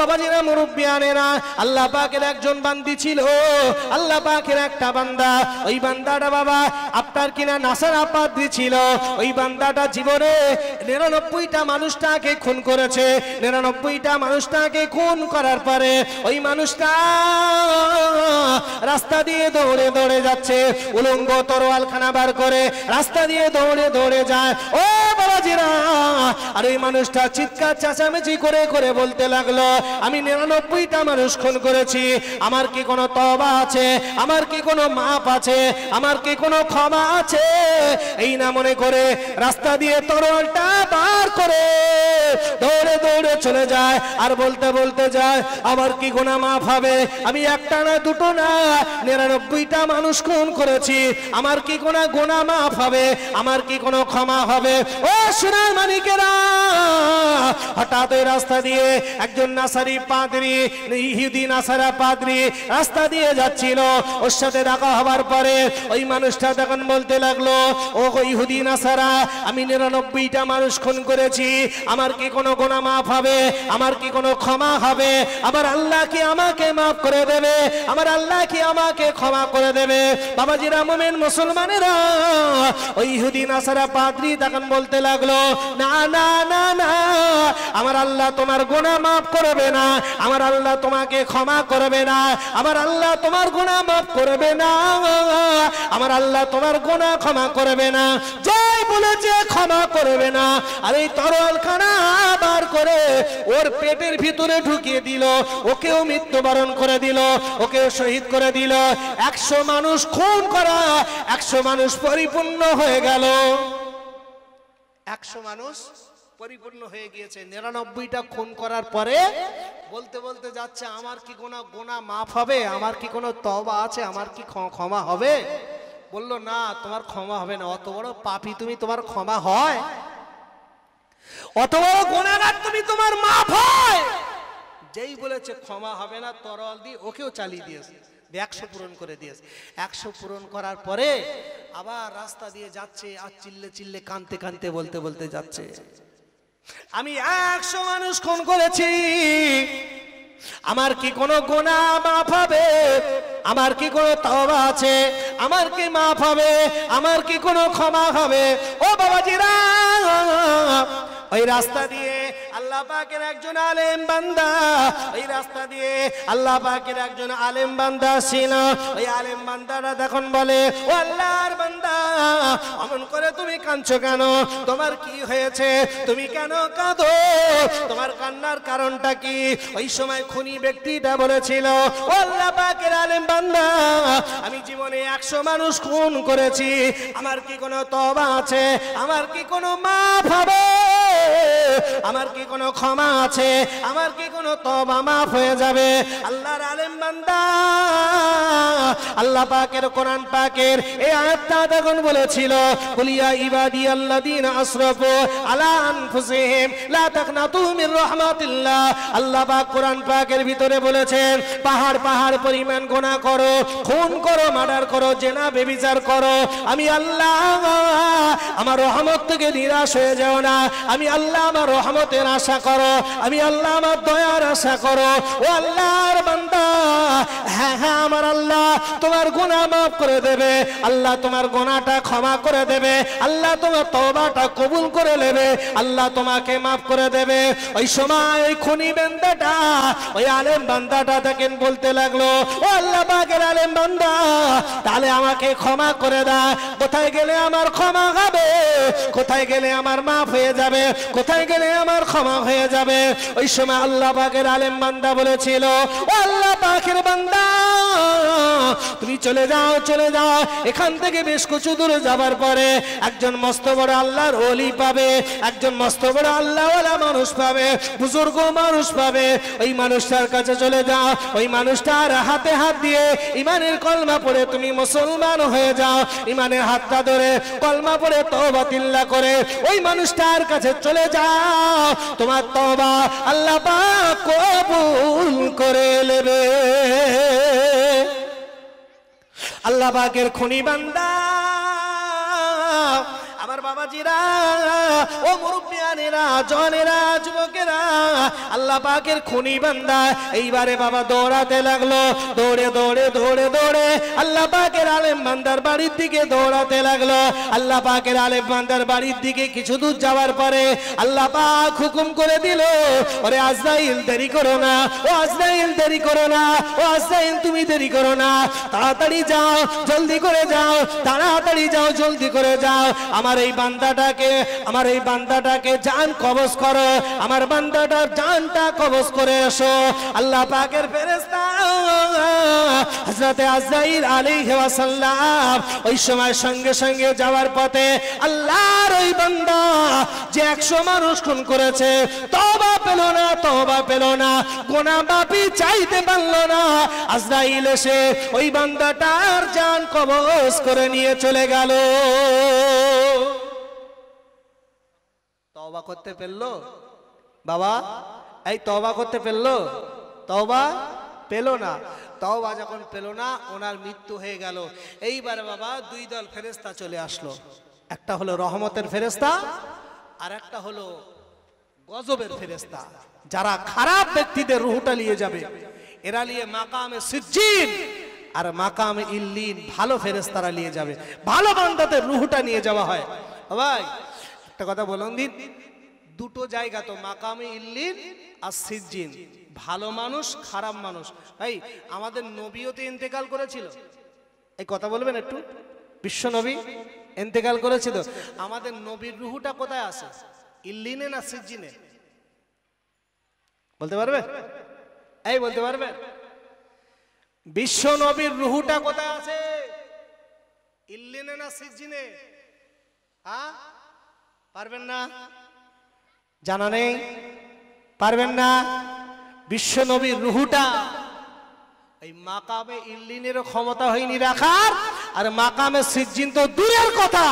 বাবাজিরা মুরব্বী না আল্লাহ পাকের একজন বান্দি ছিল আল্লাহ পাকের একটা বান্দা ওই বান্দাটা বাবা আপনার কিনা নাসার আপাত দিছিল ওই বান্দাটা জীবনে নিরানব্বইটা মানুষটাকে খুন করেছে নিরানব্বইটা মানুষটাকে খুন করার পরে ওই মানুষটা রাস্তা দিয়ে দৌড়ে দৌড়ে যাচ্ছে উলঙ্গ তরোয়াল খানা বার করে রাস্তা দিয়ে দৌড়ে দৌড়ে যায় ও বাবাজিরা আর ওই মানুষটা চিৎকার চাচামেচি করে করে বলতে লাগলো আমি নিরানব্বইটা মানুষ খুন করেছি আমার কি কোনো তবা আছে আমার কি কোনো মাপ আছে আমার কি কোনো ক্ষমা আছে এই না মনে করে রাস্তা দিয়ে তরলটা বার করে দৌড়ে দৌড়ে চলে যায় আর বলতে বলতে যায় আমার কি গোনা মাফ হবে আমি একটা না দুটো না নিরানব্বইটা মানুষ খুন করেছি আমার কি কোনো গোনা মাফ হবে আমার কি কোনো ক্ষমা হবে ও সুনার মানিকেরা হঠাৎ ওই রাস্তা দিয়ে একজন নাসারি পাদরি ইহুদি নাসারা পাদরি রাস্তা দিয়ে যাচ্ছিল ওর সাথে দেখা হবার পরে ওই মানুষটা তখন বলতে লাগলো ও ইহুদি নাসারা আমি নিরানব্বইটা মানুষ খুন করেছি আমার কি কি কোনো গোনা মাফ হবে আমার কি কোনো ক্ষমা হবে আমার আল্লাহ কি আমাকে মাফ করে দেবে আমার আল্লাহ কি আমাকে ক্ষমা করে দেবে বাবাজি রামেন মুসলমানেরা ওই হুদিন আসারা পাদ্রি তখন বলতে লাগলো না না না না আমার আল্লাহ তোমার গোনা মাফ করবে না আমার আল্লাহ তোমাকে ক্ষমা করবে না আমার আল্লাহ তোমার গোনা মাফ করবে না আমার আল্লাহ তোমার গোনা ক্ষমা করবে না যাই বলেছে ক্ষমা করবে না আর এই তরল খানা বার করে ওর পেটের ভিতরে ঢুকিয়ে দিল ওকেও মৃত্যুবরণ করে দিল ওকেও শহীদ করে দিল একশো মানুষ খুন করা একশো মানুষ পরিপূর্ণ হয়ে গেল একশো মানুষ পরিপূর্ণ হয়ে গিয়েছে নিরানব্বইটা খুন করার পরে বলতে বলতে যাচ্ছে আমার কি কোনো গোনা মাফ হবে আমার কি কোনো তবা আছে আমার কি ক্ষমা হবে বলল না তোমার ক্ষমা হবে না অত বড় পাপি তুমি তোমার ক্ষমা হয় অথবা গোনাগার তুমি তোমার যেই বলেছে ক্ষমা হবে না তরল দিয়ে ওকেও চালিয়ে দিয়েছে একশো পূরণ করে দিয়েছে একশো পূরণ করার পরে আবার রাস্তা দিয়ে যাচ্ছে আর চিল্লে চিল্লে কানতে কানতে বলতে বলতে যাচ্ছে আমি একশো মানুষ খুন করেছি আমার কি কোনো গোনা মাফ হবে আমার কি কোনো তওবা আছে আমার কি মাফ হবে আমার কি কোনো ক্ষমা হবে ও বাবাজিরা ওই রাস্তা দিয়ে আল্লাহ পাকের একজন আলেম বান্দা ওই রাস্তা দিয়ে আল্লাহ পাকের একজন আলেম বান্দা ছিল ওই আলেম বান্দারা তখন বলে ও আল্লাহর বান্দা অমন করে তুমি কাঁদছো কেন তোমার কি হয়েছে তুমি কেন কাঁদো তোমার কান্নার কারণটা কি ওই সময় খুনি ব্যক্তিটা বলেছিল ও আল্লাহ পাকের আলেম বান্দা আমি জীবনে একশো মানুষ খুন করেছি আমার কি কোনো তবা আছে আমার কি কোনো মাফ হবে আমার কি কোনো ক্ষমা আছে আমার কি কোনো তবা মাফ হয়ে যাবে আল্লাহর আলেম বান্দা আল্লাহ পাকের কোরআন পাকের এই আয়াতটা তখন বলেছিল কুলিয়া ইবাদি আল্লাদিন আশরাফু আলা আনফুসিহিম লা তাকনাতু মির রাহমাতিল্লাহ আল্লাহ পাক কোরআন পাকের ভিতরে বলেছেন পাহাড় পাহাড় পরিমাণ গোনা করো খুন করো মার্ডার করো জেনা বেবিচার করো আমি আল্লাহ আমার রহমত থেকে নিরাশ হয়ে যাও না আমি আল্লাহ আমার আল্লাহর রহমতের আশা করো আমি আল্লাহ আমার দয়ার আশা করো ও আল্লাহর বান্দা হ্যাঁ হ্যাঁ আমার আল্লাহ তোমার গুণা মাফ করে দেবে আল্লাহ তোমার গোনাটা ক্ষমা করে দেবে আল্লাহ তোমার তবাটা কবুল করে নেবে আল্লাহ তোমাকে মাফ করে দেবে ওই সময় খুনি বান্দাটা ওই আলেম বান্দাটা দেখেন বলতে লাগলো ও আল্লাহ বাগের আলেম বান্দা তাহলে আমাকে ক্ষমা করে দা কোথায় গেলে আমার ক্ষমা হবে কোথায় গেলে আমার মাফ হয়ে যাবে কোথায় গেলে আমার ক্ষমা হয়ে যাবে ওই সময় আল্লাহ পাখের আলেম বান্দা বলেছিল আল্লাহ পাখের বান্দা তুমি চলে যাও চলে যাও এখান থেকে বেশ কিছু দূরে যাবার পরে একজন মস্ত বড় আল্লাহর অলি পাবে একজন মস্ত বড় আল্লাহ মানুষ পাবে বুজুর্গ মানুষ পাবে ওই মানুষটার কাছে চলে যাও ওই মানুষটার হাতে হাত দিয়ে ইমানের কলমা পড়ে তুমি মুসলমান হয়ে যাও ইমানের হাতটা ধরে কলমা পড়ে তো বাতিল্লা করে ওই মানুষটার কাছে চলে যাও তোমার তবা আল্লাহ কবুল করে নেবে আল্লাহ বাগের খনি বান্দা আমার বাবাজিরা ও মুরব্বী কিছু দূর যাওয়ার পরে আল্লাহ পাক হুকুম করে দিল ওরে আজরাইল দেরি করো না ও আজরাইল দেরি করো না ও আজরাইল তুমি দেরি করো না তাড়াতাড়ি যাও জলদি করে যাও তাড়াতাড়ি যাও জলদি করে যাও আমার এই বান্দাটাকে আমার এই বান্দাটাকে যা জান কবজ করো আমার বান্দাটার জানটা কবজ করে এসো আল্লাহ পাকের ফেরেস্তা হজরতে আজাইল আলী হেওয়াসাল্লাম ওই সময় সঙ্গে সঙ্গে যাওয়ার পথে আল্লাহর ওই বান্দা যে একশো মানুষ খুন করেছে তবা পেল না তবা পেল না গোনা বাপি চাইতে পারল না আজরাইল এসে ওই বান্দাটার জান কবজ করে নিয়ে চলে গেল তবা করতে পেললো বাবা এই তবা করতে পেললো তওবা পেলো না তওবা যখন পেলো না ওনার মৃত্যু হয়ে গেল এইবার বাবা দুই দল ফেরেস্তা চলে আসলো একটা হলো রহমতের ফেরেস্তা আর একটা হলো গজবের ফেরেস্তা যারা খারাপ ব্যক্তিদের রুহুটা নিয়ে যাবে এরা নিয়ে মাকামে সিজ্জিন আর মাকামে ইল্লিন ভালো ফেরেস্তারা নিয়ে যাবে ভালো বান্দাদের রুহুটা নিয়ে যাওয়া হয় ভাই একটা কথা বলুন দিন দুটো জায়গা তো মাকামে ইল্লিন আর সিজিন ভালো মানুষ খারাপ মানুষ ভাই আমাদের নবীও তো ইন্তেকাল করেছিল এই কথা বলবেন একটু বিশ্ব নবী এন্তেকাল করেছিল আমাদের নবীর রুহুটা কোথায় আছে ইল্লিনে না সিজিনে বলতে পারবে এই বলতে পারবে বিশ্ব নবীর রুহুটা কোথায় আছে ইল্লিনে না সিজিনে হ্যাঁ পারবেন না জানা নেই পারবেন না বিশ্ব নবীর রুহুটা এই মাকামে ইল্লিনেরও ক্ষমতা হয়নি রাখার আর মাকামে সিজিন তো দূরের কথা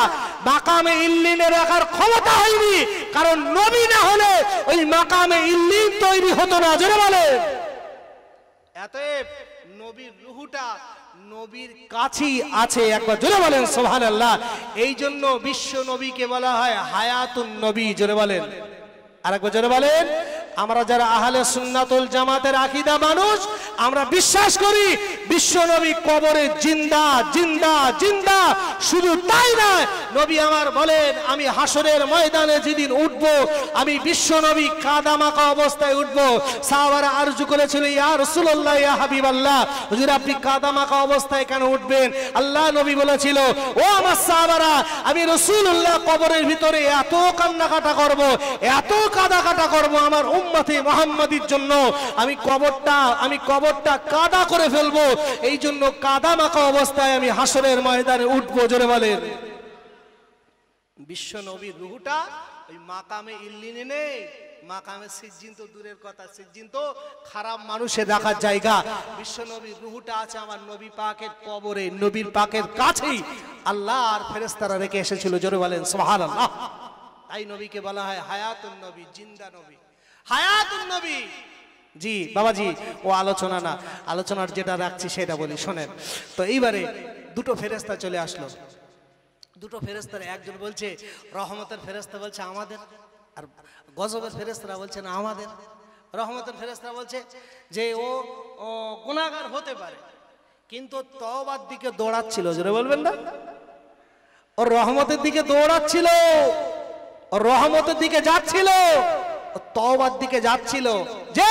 মাকামে ইল্লিনে রাখার ক্ষমতা হয়নি কারণ নবী না হলে ওই মাকামে ইল্লিন তৈরি হতো না জোরে বলে এত নবীর রুহুটা নবীর কাছেই আছে একবার জোরে বলেন সোহান আল্লাহ এই জন্য বিশ্ব নবীকে বলা হয় হায়াতুন নবী জোরে বলেন আর একবার জোরে বলেন আমরা যারা আহলে সুন্নাতুল জামাতের আকিদা মানুষ আমরা বিশ্বাস করি বিশ্বনবী কবরে জিন্দা জিন্দা জিন্দা শুধু তাই নয় নবী আমার বলেন আমি হাসরের ময়দানে যেদিন উঠবো আমি বিশ্বনবী কাদামাকা অবস্থায় উঠবো সাহাবারা আরজু করেছিল ইয়া রাসূলুল্লাহ ইয়া হাবিবাল্লাহ হুজুর আপনি কাদামাকা অবস্থায় কেন উঠবেন আল্লাহ নবী বলেছিল ও আমার সাহাবারা আমি রাসূলুল্লাহ কবরের ভিতরে এত কান্নাকাটা করব এত কাদাকাটা করব আমার উম্মাতে মোহাম্মদীর জন্য আমি কবরটা আমি কবরটা কাদা করে ফেলবো এই জন্য কাদা মাখা অবস্থায় আমি হাসরের ময়দানে উঠবো জোরে বলে বিশ্ব নবীর রুহুটা ওই মাকামে ইল্লিনে নেই মাকামে সিজিন তো দূরের কথা সিজিন তো খারাপ মানুষে দেখার জায়গা বিশ্ব নবীর রুহুটা আছে আমার নবী পাকের কবরে নবীর পাকের কাছেই আল্লাহ আর ফেরেস্তারা রেখে এসেছিল জোরে বলেন সোহান আল্লাহ তাই নবীকে বলা হয় হায়াতুন নবী জিন্দা নবী হায়াতুন নবী জি বাবাজি ও আলোচনা না আলোচনার যেটা রাখছি সেটা বলি শোনেন তো এইবারে দুটো ফেরেস্তা চলে আসলো দুটো ফেরেস্তার একজন বলছে রহমতের ফেরেস্তা বলছে আমাদের আর গজবের ফেরেস্তারা বলছে না আমাদের রহমতের ফেরেস্তারা বলছে যে ও গুণাগার হতে পারে কিন্তু তবার দিকে দৌড়াচ্ছিল যেটা বলবেন না ওর রহমতের দিকে দৌড়াচ্ছিল ওর রহমতের দিকে যাচ্ছিল তওবার দিকে যাচ্ছিল যে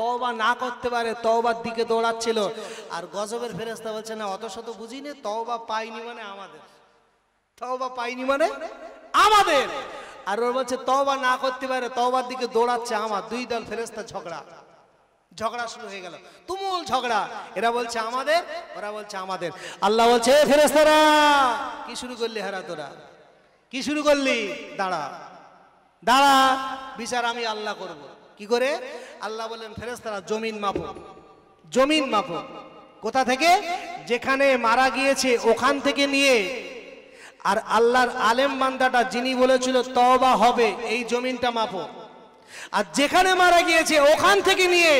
তওবা না করতে পারে তওবার দিকে দৌড়াচ্ছিল আর গজবের ফেরেস্তা বলছে না অত শত বুঝিনি তওবা পাইনি মানে আমাদের তওবা পাইনি মানে আমাদের আর ওর বলছে তওবা না করতে পারে তওবার দিকে দৌড়াচ্ছে আমার দুই দল ফেরেস্তা ঝগড়া ঝগড়া শুরু হয়ে গেল তুমুল ঝগড়া এরা বলছে আমাদের ওরা বলছে আমাদের আল্লাহ বলছে ফেরেস্তারা কি শুরু করলি হেরা তোরা কি শুরু করলি দাঁড়া দাঁড়া বিচার আমি আল্লাহ করব। কি করে আল্লাহ বললেন ফেরেস্তারা জমিন মাপ জমিন মাপ কোথা থেকে যেখানে মারা গিয়েছে ওখান থেকে নিয়ে আর আল্লাহর আলেম বান্দাটা যিনি বলেছিল তবা হবে এই জমিনটা মাপো আর যেখানে মারা গিয়েছে ওখান থেকে নিয়ে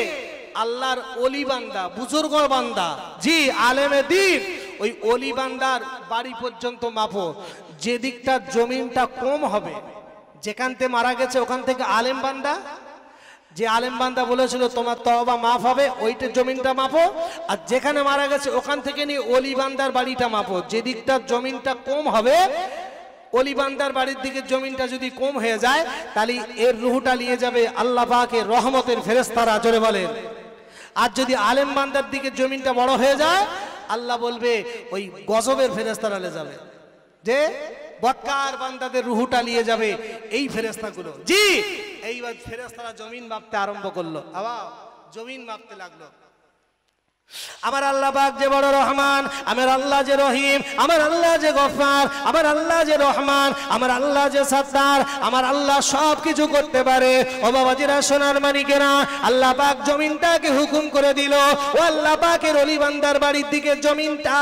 আল্লাহর অলি বান্দা বুজুর্গ বান্দা জি আলেমে দ্বীপ ওই অলি বান্দার বাড়ি পর্যন্ত মাপো যে দিকটা জমিনটা কম হবে যেখানতে মারা গেছে ওখান থেকে আলেম বান্দা যে আলেম বান্দা বলেছিল তোমার তবা মাফ হবে ওইটা জমিনটা মাপো আর যেখানে মারা গেছে ওখান থেকে নিয়ে অলি বান্দার বাড়িটা মাপো যেদিকটা জমিনটা কম হবে অলিবান্দার বাড়ির দিকে জমিনটা যদি কম হয়ে যায় তাহলে এর রুহুটা নিয়ে যাবে আল্লাহ পাকে রহমতের ফেরেস্তারা জোরে বলেন আর যদি আলেম বান্দার দিকে জমিনটা বড় হয়ে যায় আল্লাহ বলবে ওই গজবের ফেরেস্তারা যাবে যে বৎকার বান্দাদের রুহুটা নিয়ে যাবে এই ফেরেস্তাগুলো জি এইবার ফেরেস্তারা জমিন মাপতে আরম্ভ করলো আবার জমিন মাপতে লাগলো আমার আল্লাহ পাক যে বড় রহমান আমার আল্লাহ যে রহিম আমার আল্লাহ যে গফার আমার আল্লাহ যে রহমান আমার আল্লাহ যে সাদ্দার আমার আল্লাহ সব কিছু করতে পারে ও বাবাজিরা সোনার মানিকেরা আল্লাহ পাক জমিনটাকে হুকুম করে দিল ও আল্লাহ পাকের অলিবান্দার বাড়ির দিকে জমিনটা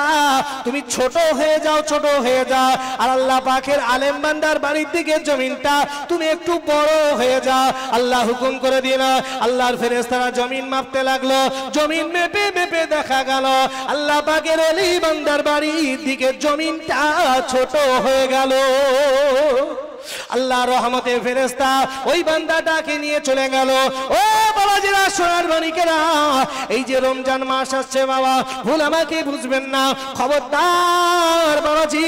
তুমি ছোট হয়ে যাও ছোট হয়ে যাও আর আল্লাহ পাকের আলেম বান্দার বাড়ির দিকে জমিনটা তুমি একটু বড় হয়ে যাও আল্লাহ হুকুম করে দিল আল্লাহর ফেরেস্তারা জমিন মাপতে লাগলো জমিন মেপে মেপে দেখা গেল আল্লাহ পাকের অলি বান্দার বাড়ির দিকে জমিনটা ছোট হয়ে গেল আল্লাহ রহমতের ফেরেস্তা ওই বান্দাটাকে নিয়ে চলে গেল ও এই যে রমজান মাস আসছে বাবা ভুল আমাকে বুঝবেন না খবরদার বাবাজি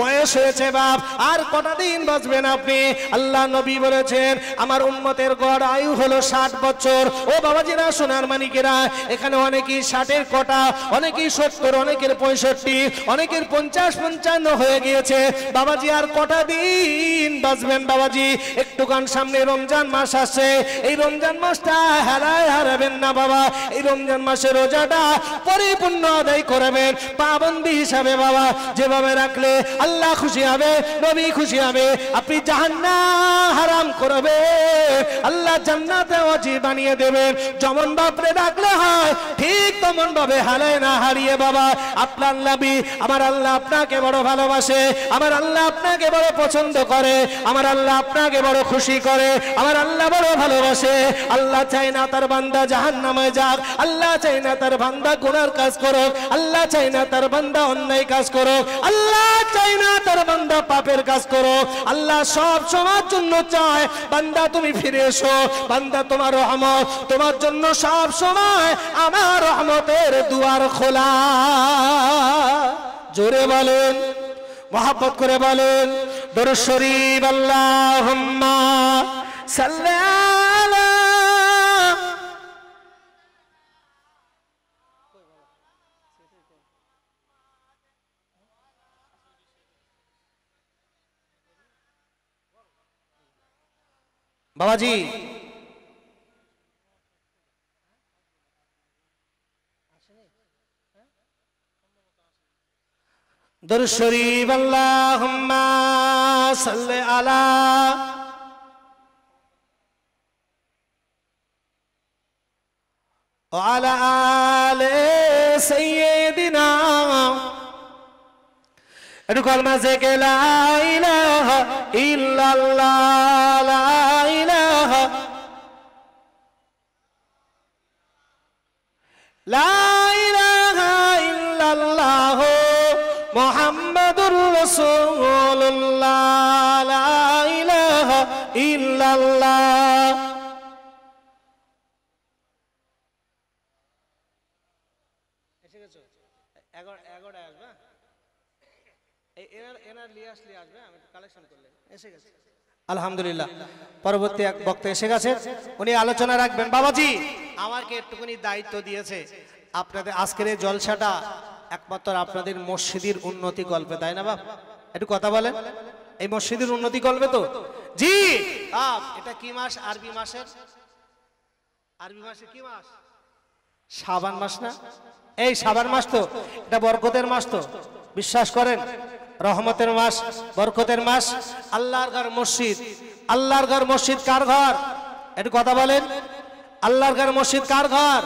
বয়স হয়েছে বাপ আর কটা দিন বাঁচবেন আপনি আল্লাহ নবী বলেছেন আমার উন্মতের গড় আয়ু হলো ষাট বছর ও বাবাজিরা সোনার মানিকেরা এখানে অনেকেই ষাটের কটা অনেকেই সত্তর অনেকের পঁয়ষট্টি অনেকের পঞ্চাশ পঞ্চান্ন হয়ে গিয়েছে বাবাজি আর কটা দিন বাঁচবেন বাবাজি একটুখান সামনে রমজান মাস আসছে এই রমজান মাসটা হেলায় হারাবেন না বাবা এই রমজান মাসে রোজাটা পরিপূর্ণ আদায় করাবেন পাবন্দি হিসাবে বাবা যেভাবে রাখলে আল্লাহ খুশি হবে নবী খুশি হবে আপনি জাহান্না হারাম করবে আল্লাহ জান্নাতে অজি বানিয়ে দেবেন যেমন বাপরে ডাকলে হয় ঠিক তেমন ভাবে হারায় না হারিয়ে বাবা আপনার লাভি আমার আল্লাহ আপনাকে বড় ভালোবাসে আমার আল্লাহ আপনাকে বড় পছন্দ করে আমার আল্লাহ আপনাকে বড় খুশি করে আমার আল্লাহ বড় ভালোবাসে আল্লাহ চাই না তার বান্দা জাহান নামে যাক আল্লাহ চাই না তার বান্দা গুনার কাজ করুক আল্লাহ চাই না তার বান্দা অন্যায় কাজ করুক আল্লাহ চাই না তার বান্দা পাপের কাজ করো আল্লাহ সব সময়ের জন্য চায় বান্দা তুমি ফিরে এসো বান্দা তোমার রহমত তোমার জন্য সব সময় আমার রহমতের দুয়ার খোলা জোরে বলেন মহাব্বত করে বলেন দরশরীব আল্লাহ সাল্লাহ বাবাজি দরুদ শরীফ আল্লাহুম্মা সাল্লি আলা وعلى آل سيدنا একটু কলমা সে কে লা ইলাহা ইল্লাল্লাহ মোহাম্মদুর আলহামদুলিল্লাহ পরবর্তী এক বক্তা এসে গেছে উনি আলোচনা রাখবেন বাবাজি আমাকে একটুখানি দায়িত্ব দিয়েছে আপনাদের আজকের এই জলসাটা একমাত্র আপনাদের মসজিদের উন্নতি গল্পে তাই না বাপ একটু কথা বলেন এই মসজিদের উন্নতি গল্পে তো জি এটা কি মাস আরবি মাসের আরবি মাসে কি মাস সাবান মাস না এই সাবান মাস তো এটা বরকতের মাস তো বিশ্বাস করেন রহমতের মাস বরকতের মাস আল্লাহর ঘর মসজিদ আল্লাহর ঘর মসজিদ কার ঘর একটু কথা বলেন আল্লাহর ঘর মসজিদ কার ঘর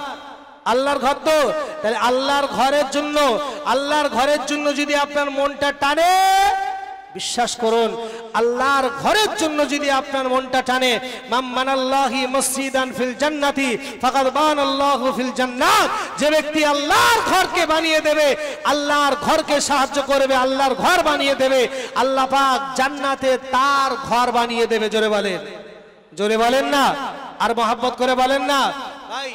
আল্লাহর ঘর তো তাহলে আল্লাহর ঘরের জন্য আল্লাহর ঘরের জন্য যদি আপনার মনটা টানে বিশ্বাস করুন আল্লাহর ঘরের জন্য যদি আপনার মনটা টানে ফিল জান্নাত যে ব্যক্তি আল্লাহর ঘরকে বানিয়ে দেবে আল্লাহর ঘরকে সাহায্য করবে আল্লাহর ঘর বানিয়ে দেবে আল্লাহ পাক জান্নাতে তার ঘর বানিয়ে দেবে জোরে বলেন জোরে বলেন না আর মহাব্বত করে বলেন না ভাই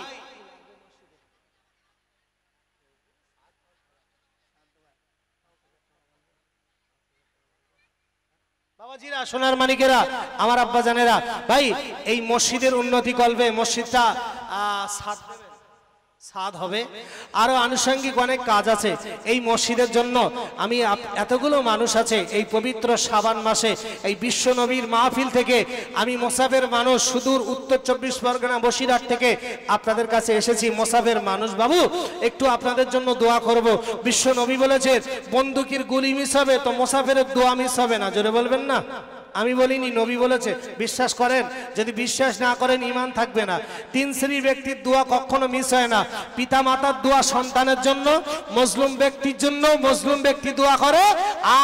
সোনার মানিকেরা আমার ভাই এই মসজিদের উন্নতি করবে মসজিদটা আহ স্বাদ হবে আরও আনুষঙ্গিক অনেক কাজ আছে এই মসজিদের জন্য আমি এতগুলো মানুষ আছে এই পবিত্র সাবান মাসে এই বিশ্ব নবীর মাহফিল থেকে আমি মোসাফের মানুষ সুদূর উত্তর চব্বিশ পরগনা বসিরহাট থেকে আপনাদের কাছে এসেছি মোসাফের মানুষ বাবু একটু আপনাদের জন্য দোয়া করব বিশ্ব নবী বলেছে বন্দুকির গুলি মিশাবে তো মোসাফের দোয়া মিশাবে না জোরে বলবেন না আমি বলিনি নবী বলেছে বিশ্বাস করেন যদি বিশ্বাস না করেন ইমান থাকবে না তিন শ্রেণীর ব্যক্তির দোয়া কখনো মিস হয় না পিতা মাতার দোয়া সন্তানের জন্য মজলুম ব্যক্তির জন্য মজলুম ব্যক্তি দোয়া করে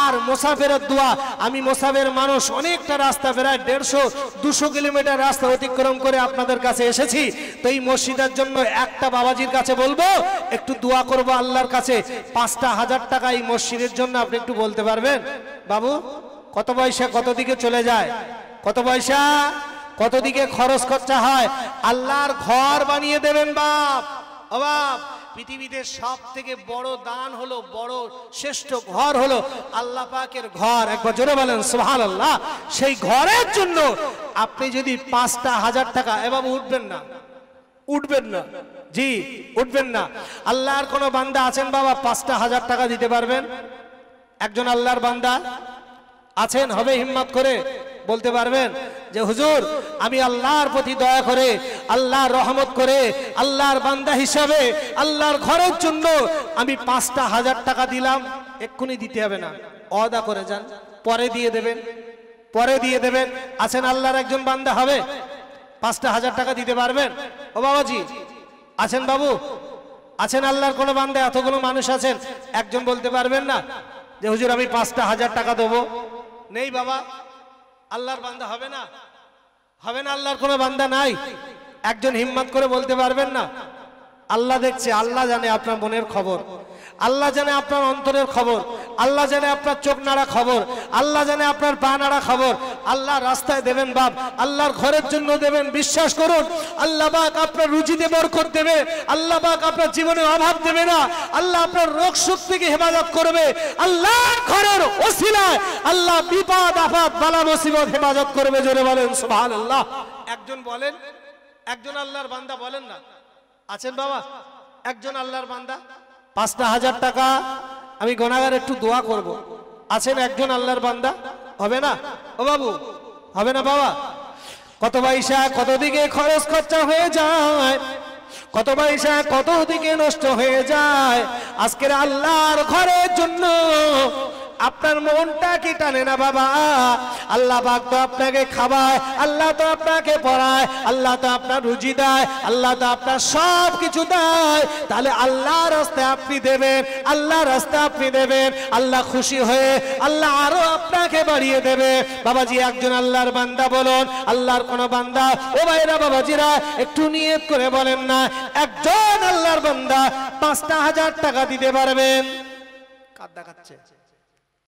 আর মোসাফেরের দোয়া আমি মোসাফের মানুষ অনেকটা রাস্তা প্রায় দেড়শো দুশো কিলোমিটার রাস্তা অতিক্রম করে আপনাদের কাছে এসেছি তো এই মসজিদের জন্য একটা বাবাজির কাছে বলবো একটু দোয়া করবো আল্লাহর কাছে পাঁচটা হাজার টাকা এই মসজিদের জন্য আপনি একটু বলতে পারবেন বাবু কত পয়সা কত দিকে চলে যায় কত পয়সা কত দিকে খরচ খরচা হয় আল্লাহর ঘর বানিয়ে দেবেন বাপ অবাপ পৃথিবীতে সব থেকে বড় দান হলো বড় শ্রেষ্ঠ ঘর হলো আল্লাহ পাকের ঘর একবার জোরে বলেন সোহাল আল্লাহ সেই ঘরের জন্য আপনি যদি পাঁচটা হাজার টাকা এবং উঠবেন না উঠবেন না জি উঠবেন না আল্লাহর কোনো বান্দা আছেন বাবা পাঁচটা হাজার টাকা দিতে পারবেন একজন আল্লাহর বান্দা আছেন হবে হিম্মত করে বলতে পারবেন যে হুজুর আমি আল্লাহর প্রতি দয়া করে আল্লাহর রহমত করে আল্লাহর বান্দা হিসাবে আল্লাহর ঘরের জন্য আমি পাঁচটা হাজার টাকা দিলাম এক্ষুনি দিতে হবে না অদা করে যান পরে দিয়ে দেবেন পরে দিয়ে দেবেন আছেন আল্লাহর একজন বান্দা হবে পাঁচটা হাজার টাকা দিতে পারবেন ও বাবাজি আছেন বাবু আছেন আল্লাহর কোনো বান্দা এতগুলো মানুষ আছেন একজন বলতে পারবেন না যে হুজুর আমি পাঁচটা হাজার টাকা দেবো নেই বাবা আল্লাহর বান্দা হবে না হবে না আল্লাহর কোনো বান্দা নাই একজন হিম্মত করে বলতে পারবেন না আল্লাহ দেখছে আল্লাহ জানে আপনার মনের খবর আল্লাহ জানে আপনার অন্তরের খবর আল্লাহ জানে আপনার চোখ নাড়া খবর আল্লাহ জানে আপনার পা নাড়া খবর আল্লাহ রাস্তায় দেবেন বাপ আল্লাহর ঘরের জন্য দেবেন বিশ্বাস করুন আল্লাহ বাক আপনার রুজিতে বরকত দেবে আল্লাহ বাক আপনার জীবনে অভাব দেবে না আল্লাহ আপনার রোগ সুখ থেকে হেফাজত করবে আল্লাহ ঘরের ওসিলায় আল্লাহ বিপদ আফাদ বালা মুসিবত হেফাজত করবে জোরে বলেন সুবহান আল্লাহ একজন বলেন একজন আল্লাহর বান্দা বলেন না আছেন বাবা একজন আল্লাহর বান্দা পাঁচটা হাজার টাকা আমি গণাগার একটু দোয়া করব। আছেন একজন আল্লাহর বান্দা হবে না ও বাবু হবে না বাবা কত পয়সা কত দিকে খরচ খরচা হয়ে যায় কত পয়সা কত দিকে নষ্ট হয়ে যায় আজকের আল্লাহর ঘরের জন্য আপনার মনটা কি টানে না বাবা আল্লাহ পাক তো আপনাকে খাওয়ায় আল্লাহ তো আপনাকে পড়ায় আল্লাহ তো আপনার রুজি দেয় আল্লাহ তো আপনার সব কিছু দেয় তাহলে আল্লাহ রাস্তায় আপনি দেবেন আল্লাহ রাস্তায় আপনি দেবেন আল্লাহ খুশি হয়ে আল্লাহ আরো আপনাকে বাড়িয়ে দেবে বাবাজি একজন আল্লাহর বান্দা বলুন আল্লাহর কোনো বান্দা ও ভাইরা বাবাজিরা একটু নিয়ত করে বলেন না একজন আল্লাহর বান্দা পাঁচটা হাজার টাকা দিতে পারবেন কার খাচ্ছে